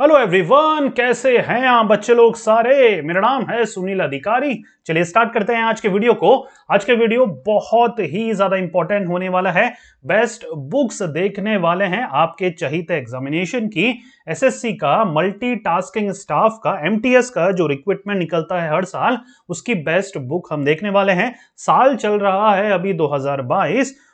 Hello everyone कैसे हैं आप बच्चे लोग सारे मेरा नाम है सुनील अधिकारी चलिए स्टार्ट करते हैं आज के वीडियो को आज के वीडियो बहुत ही ज्यादा इंपॉर्टेंट होने वाला है बेस्ट बुक्स देखने वाले हैं आपके चहित एग्जामिनेशन की एसएससी का मल्टीटास्किंग स्टाफ का एमटीएस का जो रिक्रूटमेंट निकलता है हर साल उसकी बेस्ट बुक हम देखने वाले हैं साल चल रहा है अभी दो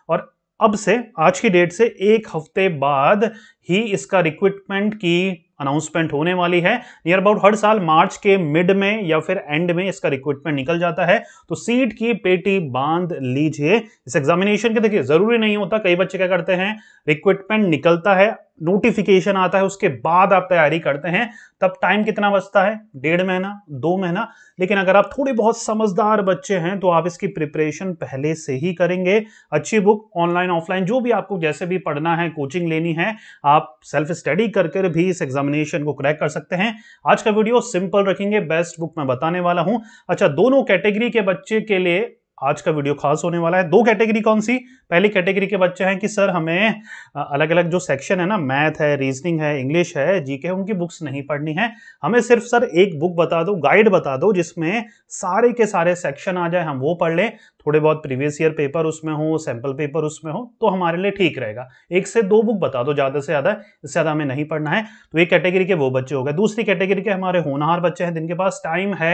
और अब से आज की डेट से एक हफ्ते बाद ही इसका रिक्रूटमेंट की अनाउंसमेंट होने वाली है नियर अबाउट हर साल मार्च के मिड में या फिर एंड में इसका रिक्रूटमेंट निकल जाता है तो सीट की पेटी बांध लीजिए इस एग्जामिनेशन के देखिए जरूरी नहीं होता कई बच्चे क्या करते हैं रिक्रूटमेंट निकलता है नोटिफिकेशन आता है उसके बाद आप तैयारी करते हैं तब टाइम कितना बचता है डेढ़ महीना दो महीना लेकिन अगर आप थोड़े बहुत समझदार बच्चे हैं तो आप इसकी प्रिपरेशन पहले से ही करेंगे अच्छी बुक ऑनलाइन ऑफलाइन जो भी आपको जैसे भी पढ़ना है कोचिंग लेनी है आप सेल्फ स्टडी करके भी इस एग्जामिनेशन को क्रैक कर सकते हैं आज का वीडियो सिंपल रखेंगे बेस्ट बुक मैं बताने वाला हूं अच्छा दोनों कैटेगरी के बच्चे के लिए आज का वीडियो खास होने वाला है दो कैटेगरी कौन सी पहली कैटेगरी के बच्चे हैं कि सर हमें अलग अलग जो सेक्शन है ना मैथ है रीजनिंग है इंग्लिश है जीके है उनकी बुक्स नहीं पढ़नी है हमें सिर्फ सर एक बुक बता दो गाइड बता दो जिसमें सारे के सारे सेक्शन आ जाए हम वो पढ़ लें थोड़े बहुत प्रीवियस ईयर पेपर उसमें हो सैम्पल पेपर उसमें हो तो हमारे लिए ठीक रहेगा एक से दो बुक बता दो ज़्यादा से ज़्यादा इससे ज़्यादा हमें नहीं पढ़ना है तो एक कैटेगरी के वो बच्चे हो गए दूसरी कैटेगरी के हमारे होनहार बच्चे हैं जिनके पास टाइम है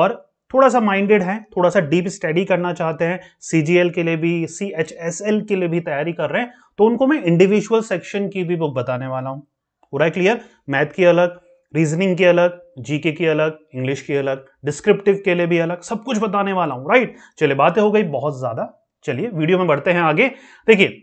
और थोड़ा सा माइंडेड हैं थोड़ा सा डीप स्टडी करना चाहते हैं सी के लिए भी सी के लिए भी तैयारी कर रहे हैं तो उनको मैं इंडिविजुअल सेक्शन की भी बुक बताने वाला हूँ पूरा क्लियर मैथ की अलग रीजनिंग की अलग जीके की अलग इंग्लिश की अलग डिस्क्रिप्टिव के लिए भी अलग सब कुछ बताने वाला हूँ राइट चलिए बातें हो गई बहुत ज़्यादा चलिए वीडियो में बढ़ते हैं आगे देखिए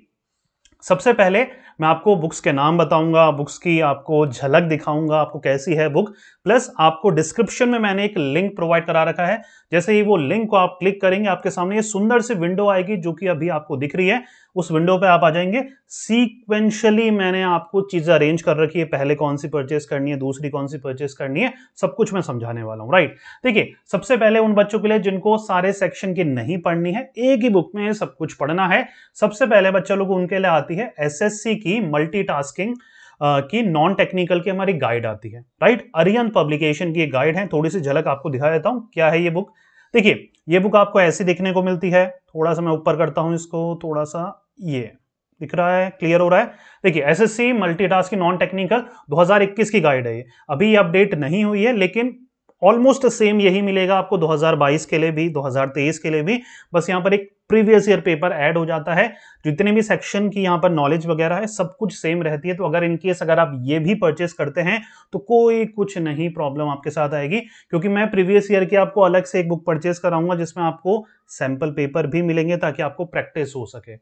सबसे पहले मैं आपको बुक्स के नाम बताऊंगा बुक्स की आपको झलक दिखाऊंगा आपको कैसी है बुक प्लस आपको डिस्क्रिप्शन में मैंने एक लिंक प्रोवाइड करा रखा है जैसे ही वो लिंक को आप क्लिक करेंगे आपके सामने ये सुंदर सी विंडो आएगी जो कि अभी आपको दिख रही है उस विंडो पे आप आ जाएंगे सीक्वेंशली मैंने आपको चीज़ें अरेंज कर रखी है पहले कौन सी परचेस करनी है दूसरी कौन सी परचेस करनी है सब कुछ मैं समझाने वाला हूँ राइट देखिए सबसे पहले उन बच्चों के लिए जिनको सारे सेक्शन की नहीं पढ़नी है एक ही बुक में सब कुछ पढ़ना है सबसे पहले बच्चों लोग उनके लिए आती है एस की की मल्टीटास्किंग uh, की नॉन टेक्निकल की हमारी गाइड आती है राइट अरियन पब्लिकेशन की गाइड है थोड़ी सी झलक आपको दिखा देता हूँ क्या है ये बुक देखिए ये बुक आपको ऐसी दिखने को मिलती है थोड़ा सा मैं ऊपर करता हूँ इसको थोड़ा सा ये दिख रहा है क्लियर हो रहा है देखिए एसएससी मल्टीटास्क नॉन टेक्निकल 2021 की गाइड है ये अभी अपडेट नहीं हुई है लेकिन ऑलमोस्ट सेम यही मिलेगा आपको 2022 के लिए भी 2023 के लिए भी बस यहाँ पर एक प्रीवियस ईयर पेपर ऐड हो जाता है जितने भी सेक्शन की यहाँ पर नॉलेज वगैरह है सब कुछ सेम रहती है तो अगर इनकेस अगर आप ये भी परचेस करते हैं तो कोई कुछ नहीं प्रॉब्लम आपके साथ आएगी क्योंकि मैं प्रीवियस ईयर की आपको अलग से एक बुक परचेस कराऊंगा जिसमें आपको सैम्पल पेपर भी मिलेंगे ताकि आपको प्रैक्टिस हो सके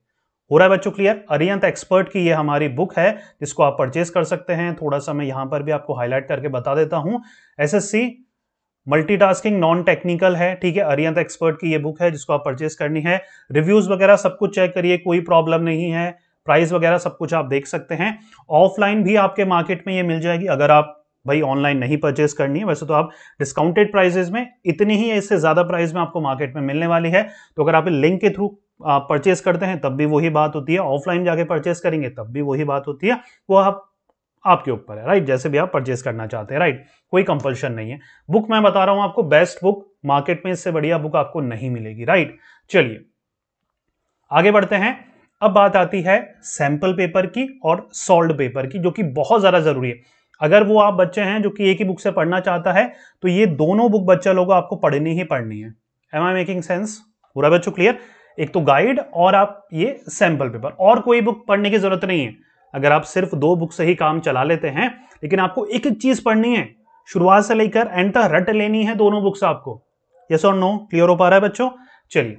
हो रहा है बच्चों क्लियर अरियंत एक्सपर्ट की ये हमारी बुक है जिसको आप परचेस कर सकते हैं थोड़ा सा मैं यहाँ पर भी आपको हाईलाइट करके बता देता हूँ एसएससी मल्टीटास्किंग नॉन टेक्निकल है ठीक है अरियंत एक्सपर्ट की ये बुक है जिसको आप परचेस करनी है रिव्यूज वगैरह सब कुछ चेक करिए कोई प्रॉब्लम नहीं है प्राइस वगैरह सब कुछ आप देख सकते हैं ऑफलाइन भी आपके मार्केट में ये मिल जाएगी अगर आप भाई ऑनलाइन नहीं परचेस करनी है वैसे तो आप डिस्काउंटेड प्राइजेज में इतनी ही इससे ज़्यादा प्राइस में आपको मार्केट में मिलने वाली है तो अगर आप लिंक के थ्रू परचेस करते हैं तब भी वही बात होती है ऑफलाइन जाके परचेस करेंगे तब भी वही बात होती है वो आप आपके ऊपर है राइट जैसे भी आप परचेस करना चाहते हैं राइट कोई कंपल्शन नहीं है बुक मैं बता रहा हूं आपको बेस्ट बुक मार्केट में इससे बढ़िया बुक आपको नहीं मिलेगी राइट चलिए आगे बढ़ते हैं अब बात आती है सैंपल पेपर की और सॉल्ड पेपर की जो कि बहुत ज़्यादा ज़रूरी है अगर वो आप बच्चे हैं जो कि एक ही बुक से पढ़ना चाहता है तो ये दोनों बुक बच्चा लोगों आपको पढ़नी ही पढ़नी है एम आई मेकिंग सेंस पूरा बच्चों क्लियर एक तो गाइड और आप ये सैंपल पेपर और कोई बुक पढ़ने की जरूरत नहीं है अगर आप सिर्फ दो बुक से ही काम चला लेते हैं लेकिन आपको एक एक चीज पढ़नी है शुरुआत से लेकर एंड तक रट लेनी है दोनों बुक्स आपको यस और नो क्लियर हो पा रहा है बच्चों चलिए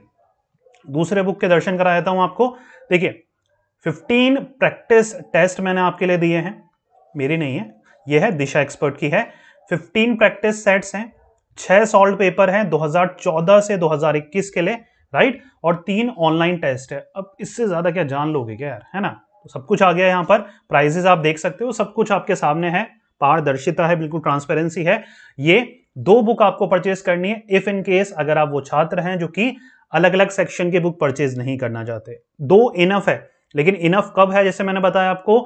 दूसरे बुक के दर्शन करा देता हूं आपको देखिए 15 प्रैक्टिस टेस्ट मैंने आपके लिए दिए हैं मेरी नहीं है यह है दिशा एक्सपर्ट की है 15 प्रैक्टिस सेट्स हैं छह सॉल्ट पेपर हैं 2014 से 2021 के लिए राइट और तीन ऑनलाइन टेस्ट है अब इससे ज्यादा क्या जान लोगे क्या यार है ना तो सब कुछ आ गया यहाँ पर प्राइजेस आप देख सकते हो सब कुछ आपके सामने है पारदर्शिता है बिल्कुल ट्रांसपेरेंसी है ये दो बुक आपको परचेज करनी है इफ इन केस अगर आप वो छात्र हैं जो कि अलग अलग सेक्शन के बुक परचेज नहीं करना चाहते दो इनफ है लेकिन इनफ कब है जैसे मैंने बताया आपको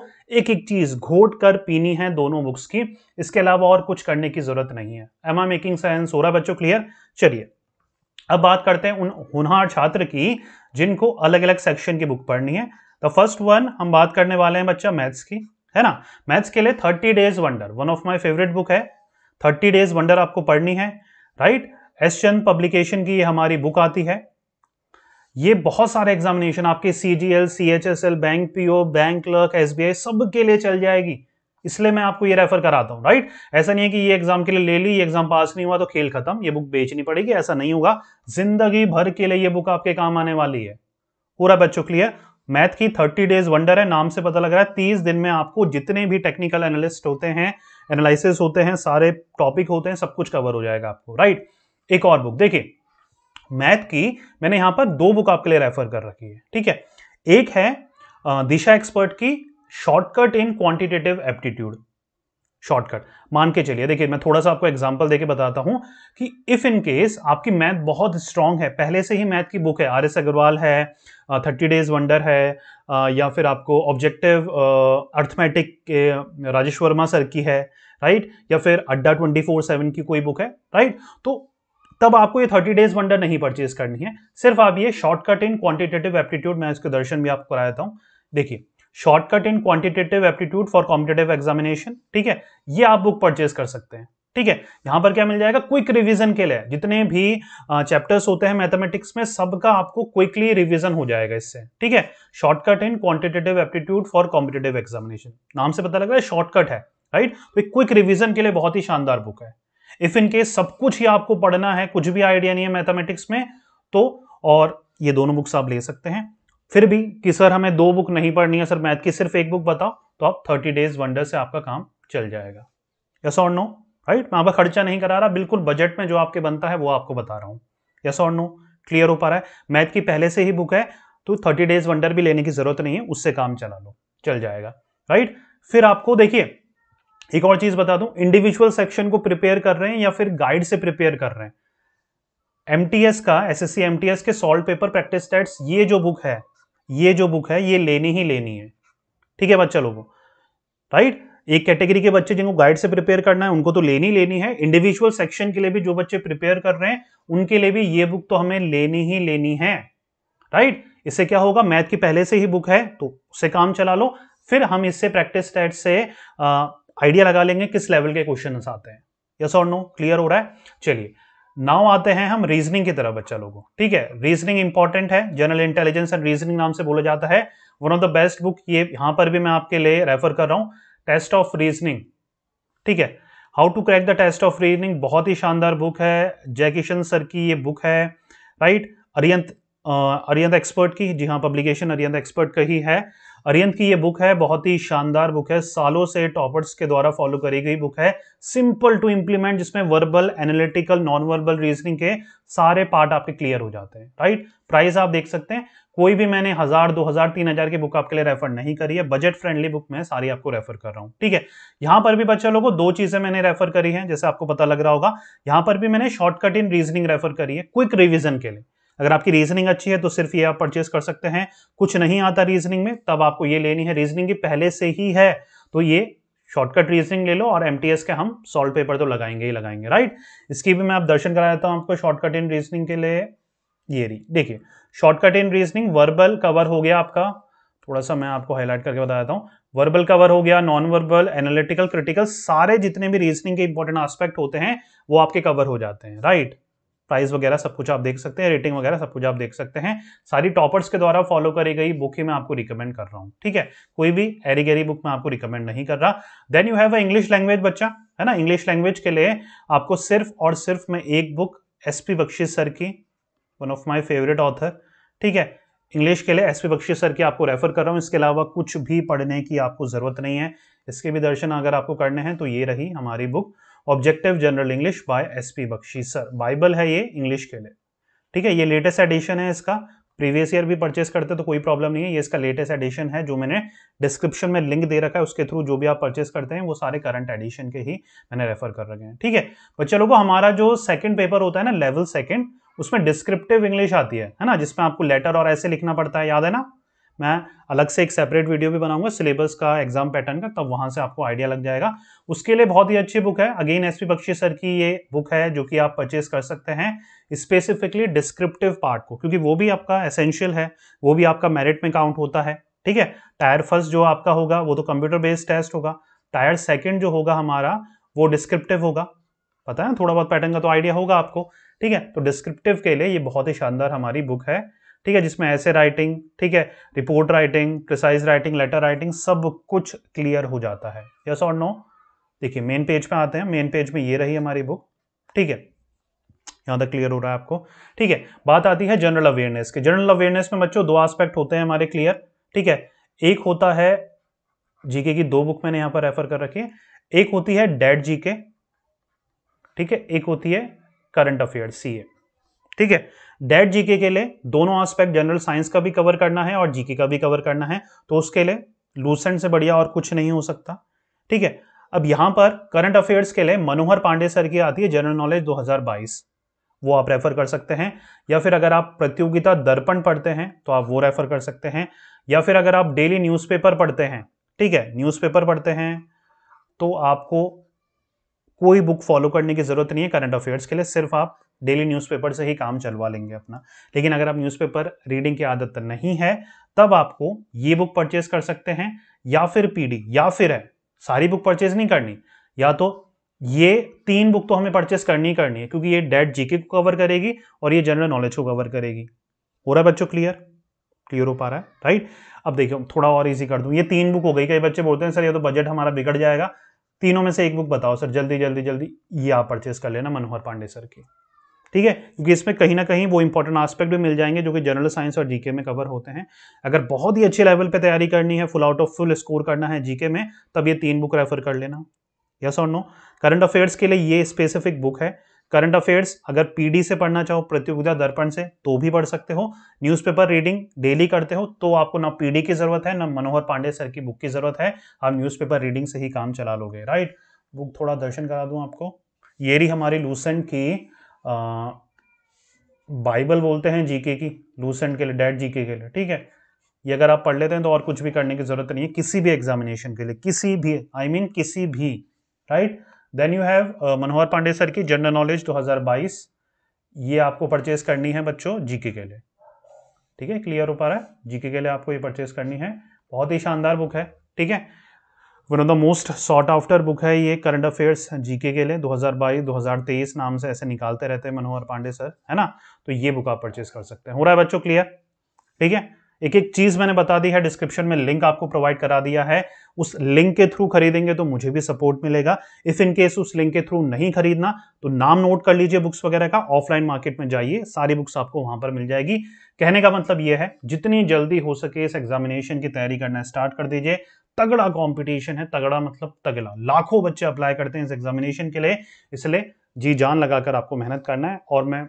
एक एक चीज घोट कर पीनी है दोनों बुक्स की इसके अलावा और कुछ करने की जरूरत नहीं है एम आई मेकिंग साइंस हो रहा बच्चों क्लियर चलिए अब बात करते हैं उन होनहार छात्र की जिनको अलग अलग सेक्शन की बुक पढ़नी है तो फर्स्ट वन हम बात करने वाले हैं बच्चा मैथ्स की है ना मैथ्स के लिए thirty days wonder one of my favourite book है थर्टी डेज वंडर आपको पढ़नी है राइट एस चंद पब्लिकेशन की ये हमारी बुक आती है ये बहुत सारे एग्जामिनेशन आपके C G L C H S L bank P O bank clerk S B I सब के लिए चल जाएगी इसलिए मैं आपको ये रेफर कराता हूँ राइट ऐसा नहीं है कि ये एग्जाम के लिए ले ली ये एग्जाम पास नहीं हुआ तो खेल खत्म ये बुक बेचनी पड़ेगी ऐसा नहीं होगा जिंदगी भर के लिए ये बुक आपके काम आने वाली है पूरा बच्चों क्लियर मैथ की थर्टी डेज वंडर है नाम से पता लग रहा है तीस दिन में आपको जितने भी टेक्निकल एनालिस्ट होते हैं एनालिसिस होते हैं सारे टॉपिक होते हैं सब कुछ कवर हो जाएगा आपको राइट एक और बुक देखिए मैथ की मैंने यहां पर दो बुक आपके लिए रेफर कर रखी है ठीक है एक है दिशा एक्सपर्ट की shortcut in quantitative aptitude shortcut मान के चलिए देखिए मैं थोड़ा सा आपको एग्जांपल देके बताता हूँ कि इफ़ इन केस आपकी मैथ बहुत स्ट्रांग है पहले से ही मैथ की बुक है आर एस अग्रवाल है थर्टी डेज वंडर है या फिर आपको objective arithmetic Rajesh Verma sir की है राइट या फिर अड्डा ट्वेंटी फोर सेवन की कोई बुक है राइट तो तब आपको ये थर्टी डेज वंडर नहीं परचेज करनी है सिर्फ आप ये शॉर्टकट इन क्वान्टिटेटिव एप्टीट्यूड मैं इसके दर्शन भी आपको कराया था देखिए shortcut in quantitative aptitude for competitive examination ठीक है ये आप बुक परचेज कर सकते हैं ठीक है यहां पर क्या मिल जाएगा क्विक रिवीजन के लिए जितने भी चैप्टर्स होते हैं मैथमेटिक्स में सबका आपको क्विकली रिवीजन हो जाएगा इससे ठीक है shortcut in quantitative aptitude for competitive examination नाम से पता लग रहा है शॉर्टकट है राइट तो क्विक रिवीजन के लिए बहुत ही शानदार बुक है इफ इन केस सब कुछ ही आपको पढ़ना है कुछ भी आइडिया नहीं है मैथमेटिक्स में तो और ये दोनों बुक्स आप ले सकते हैं फिर भी कि सर हमें दो बुक नहीं पढ़नी है सर मैथ की सिर्फ एक बुक बताओ तो आप थर्टी डेज वंडर से आपका काम चल जाएगा यस और नो राइट मैं आपका खर्चा नहीं करा रहा बिल्कुल बजट में जो आपके बनता है वो आपको बता रहा हूँ यस और नो क्लियर हो पा रहा है मैथ की पहले से ही बुक है तो थर्टी डेज वंडर भी लेने की जरूरत नहीं है उससे काम चला लो चल जाएगा राइट फिर आपको देखिए एक और चीज बता दूं इंडिविजुअल सेक्शन को प्रिपेयर कर रहे हैं या फिर गाइड से प्रिपेयर कर रहे हैं एमटीएस का एसएससी एमटीएस के सॉल्व पेपर प्रैक्टिस टेट्स ये जो बुक है ये जो बुक है ये लेनी ही लेनी है ठीक है बच्चा लोगों राइट एक कैटेगरी के बच्चे जिनको गाइड से प्रिपेयर करना है उनको तो लेनी लेनी है इंडिविजुअल सेक्शन के लिए भी जो बच्चे प्रिपेयर कर रहे हैं उनके लिए भी ये बुक तो हमें लेनी ही लेनी है राइट इससे क्या होगा मैथ की पहले से ही बुक है तो उससे काम चला लो फिर हम इससे प्रैक्टिस टेट से आइडिया लगा लेंगे किस लेवल के क्वेश्चन आते हैं यस और नो क्लियर हो रहा है चलिए नाउ आते हैं हम रीजनिंग की तरफ बच्चा लोगों ठीक है रीजनिंग इंपॉर्टेंट है जनरल इंटेलिजेंस एंड रीजनिंग नाम से बोला जाता है one of the best book ये यहां पर भी मैं आपके लिए रेफर कर रहा हूं टेस्ट ऑफ रीजनिंग ठीक है how to crack the test of reasoning बहुत ही शानदार बुक है जयकिशन सर की ये बुक है राइट अरियंत अरियंत एक्सपर्ट की जी हाँ पब्लिकेशन अरियंत एक्सपर्ट का ही है अरियंत की ये बुक है बहुत ही शानदार बुक है सालों से टॉपर्स के द्वारा फॉलो करी गई बुक है सिंपल टू इंप्लीमेंट जिसमें verbal analytical non verbal reasoning के सारे पार्ट आपके क्लियर हो जाते हैं राइट प्राइस आप देख सकते हैं कोई भी मैंने हजार दो हजार तीन हजार की बुक आपके लिए रेफर नहीं करी है बजट फ्रेंडली बुक मैं सारी आपको रेफर कर रहा हूँ ठीक है यहाँ पर भी बच्चा लोगों दो चीजें मैंने रेफर करी हैं जैसे आपको पता लग रहा होगा यहाँ पर भी मैंने शॉर्टकट इन रीजनिंग रेफर करी है क्विक रिविजन के लिए अगर आपकी रीजनिंग अच्छी है तो सिर्फ ये आप परचेज कर सकते हैं कुछ नहीं आता रीजनिंग में तब आपको ये लेनी है रीजनिंग की पहले से ही है तो ये शॉर्टकट रीजनिंग ले लो और एम के हम सॉल्ट पेपर तो लगाएंगे ही लगाएंगे राइट इसकी भी मैं आप दर्शन करा देता हूँ आपको शॉर्टकट इन रीजनिंग के लिए ये रही देखिए shortcut in reasoning verbal cover हो गया आपका थोड़ा सा मैं आपको हाईलाइट करके बता देता हूँ वर्बल कवर हो गया नॉन वर्बल एनालिटिकल क्रिटिकल सारे जितने भी रीजनिंग के इंपॉर्टेंट आस्पेक्ट होते हैं वो आपके कवर हो जाते हैं राइट प्राइस वगैरह सब कुछ आप देख सकते हैं रेटिंग वगैरह सब कुछ आप देख सकते हैं सारी टॉपर्स के द्वारा फॉलो करी गई बुक ही मैं आपको रिकमेंड कर रहा हूँ ठीक है कोई भी हैरी गैरी बुक मैं आपको रिकमेंड नहीं कर रहा then you have a English language बच्चा है ना इंग्लिश लैंग्वेज के लिए आपको सिर्फ और सिर्फ मैं एक book S P Bakhshish sir की one of my favourite author ठीक है इंग्लिश के लिए एस पी बख्शी सर की आपको रेफर कर रहा हूँ इसके अलावा कुछ भी पढ़ने की आपको ज़रूरत नहीं है इसके भी दर्शन अगर आपको करने हैं तो ये रही हमारी book objective general English by S P Bakshi sir Bible है ये इंग्लिश के लिए ठीक है ये लेटेस्ट एडिशन है इसका प्रीवियस ईयर भी परचेस करते तो कोई प्रॉब्लम नहीं है ये इसका लेटेस्ट एडिशन है जो मैंने डिस्क्रिप्शन में लिंक दे रखा है उसके थ्रू जो भी आप परचेस करते हैं वो सारे करंट एडिशन के ही मैंने रेफर कर रखे हैं ठीक है बच्चे तो लोगों हमारा जो सेकंड पेपर होता है ना लेवल सेकंड उसमें डिस्क्रिप्टिव इंग्लिश आती है है ना जिसमें आपको लेटर और ऐसे लिखना पड़ता है याद है ना मैं अलग से एक सेपरेट वीडियो भी बनाऊंगा सिलेबस का एग्जाम पैटर्न का तब वहां से आपको आइडिया लग जाएगा उसके लिए बहुत ही अच्छी बुक है again S P Bakshi sir की ये बुक है जो कि आप परचेज कर सकते हैं स्पेसिफिकली डिस्क्रिप्टिव पार्ट को क्योंकि वो भी आपका एसेंशियल है वो भी आपका मेरिट में काउंट होता है ठीक है टायर फर्स्ट जो आपका होगा वो तो कंप्यूटर बेस्ड टेस्ट होगा टायर सेकेंड जो होगा हमारा वो डिस्क्रिप्टिव होगा पता है ना थोड़ा बहुत पैटर्न का तो आइडिया होगा आपको ठीक है तो डिस्क्रिप्टिव के लिए ये बहुत ही शानदार हमारी बुक है ठीक है जिसमें ऐसे राइटिंग ठीक है report writing precise writing letter writing सब कुछ क्लियर हो जाता है यस और नो देखिए मेन पेज पे आते हैं मेन पेज में ये रही हमारी बुक ठीक है यहाँ तक क्लियर हो रहा है आपको ठीक है बात आती है जनरल अवेयरनेस की जनरल अवेयरनेस में बच्चों दो आस्पेक्ट होते हैं हमारे क्लियर ठीक है एक होता है जीके की दो बुक मैंने यहाँ पर रेफर कर रखी है एक होती है डेड जीके ठीक है एक होती है करंट अफेयर ए ठीक है डेट जीके के लिए दोनों एस्पेक्ट जनरल साइंस का भी कवर करना है और जीके का भी कवर करना है तो उसके लिए लूसेंट से बढ़िया और कुछ नहीं हो सकता ठीक है अब यहां पर करंट अफेयर्स के लिए मनोहर पांडे सर की आती है जनरल नॉलेज 2022 वो आप रेफर कर सकते हैं या फिर अगर आप प्रतियोगिता दर्पण पढ़ते हैं तो आप वो रेफर कर सकते हैं या फिर अगर आप डेली न्यूज़पेपर पढ़ते हैं ठीक है न्यूज़पेपर पढ़ते हैं तो आपको कोई बुक फॉलो करने की ज़रूरत नहीं है करंट अफेयर्स के लिए सिर्फ आप डेली न्यूज़पेपर से ही काम चलवा लेंगे अपना लेकिन अगर आप न्यूज़पेपर रीडिंग की आदत नहीं है तब आपको ये बुक परचेज कर सकते हैं या फिर पीडी या फिर है सारी बुक परचेज नहीं करनी या तो ये तीन बुक तो हमें परचेस करनी ही करनी है क्योंकि ये डेट जीके को कवर करेगी और ये जनरल नॉलेज को कवर करेगी हो रहा है बच्चों क्लियर क्लियर हो पा रहा है राइट अब देखियो थोड़ा और इजी कर दूं ये तीन बुक हो गई कई बच्चे बोलते हैं सर ये तो बजट हमारा बिगड़ जाएगा तीनों में से एक बुक बताओ सर जल्दी जल्दी जल्दी ये आप परचेस कर लेना मनोहर पांडे सर की ठीक है क्योंकि इसमें कहीं ना कहीं वो इंपॉर्टेंट आस्पेक्ट भी मिल जाएंगे जो कि जनरल साइंस और जीके में कवर होते हैं अगर बहुत ही अच्छे लेवल पे तैयारी करनी है full out of full score करना है जीके में तब ये तीन बुक रेफर कर लेना यस और नो करंट अफेयर्स के लिए ये स्पेसिफिक बुक है करंट अफेयर्स अगर पीडी से पढ़ना चाहो प्रतियोगिता दर्पण से तो भी पढ़ सकते हो न्यूज़पेपर रीडिंग डेली करते हो तो आपको ना पीडी की जरूरत है ना मनोहर पांडे सर की बुक की जरूरत है आप न्यूज़पेपर रीडिंग से ही काम चला लोगे राइट बुक थोड़ा दर्शन करा दूं आपको ये रही हमारी लूसेंट की आ, बाइबल बोलते हैं जीके की लूसेंट के लिए डैड जीके के लिए ठीक है ये अगर आप पढ़ लेते हैं तो और कुछ भी करने की जरूरत नहीं है किसी भी एग्जामिनेशन के लिए किसी भी आई I मीन mean, किसी भी right right? Then you have Manohar Pandey sir की जनरल नॉलेज 2022 ये आपको परचेज करनी है बच्चों जीके के लिए ठीक है क्लियर हो पा रहा है जीके के लिए आपको ये परचेज करनी है बहुत ही शानदार बुक है ठीक है one of the most sought after book है ये करंट अफेयर्स जीके के लिए 2022 2023 नाम से ऐसे निकालते रहते हैं मनोहर पांडे सर है ना तो ये बुक आप परचेज कर सकते हैं हो रहा है बच्चों क्लियर ठीक है एक एक चीज मैंने बता दी है डिस्क्रिप्शन में लिंक आपको प्रोवाइड करा दिया है उस लिंक के थ्रू खरीदेंगे तो मुझे भी सपोर्ट मिलेगा इफ इन केस उस लिंक के थ्रू नहीं खरीदना तो नाम नोट कर लीजिए बुक्स वगैरह का ऑफलाइन मार्केट में जाइए सारी बुक्स आपको वहां पर मिल जाएगी कहने का मतलब यह है जितनी जल्दी हो सके इस एग्जामिनेशन की तैयारी करना स्टार्ट कर दीजिए तगड़ा कॉम्पिटिशन है तगड़ा मतलब तगड़ा लाखों बच्चे अप्लाई करते हैं इस एग्जामिनेशन के लिए इसलिए जी जान लगाकर आपको मेहनत करना है और मैं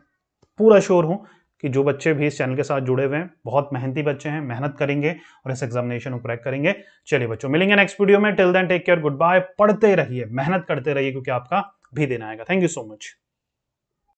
पूरा श्योर हूं कि जो बच्चे भी इस चैनल के साथ जुड़े हुए हैं बहुत मेहनती बच्चे हैं मेहनत करेंगे और इस एग्जामिनेशन को क्रैक करेंगे चलिए बच्चों मिलेंगे नेक्स्ट वीडियो में till then take care good bye पढ़ते रहिए मेहनत करते रहिए क्योंकि आपका भी दिन आएगा थैंक यू सो मच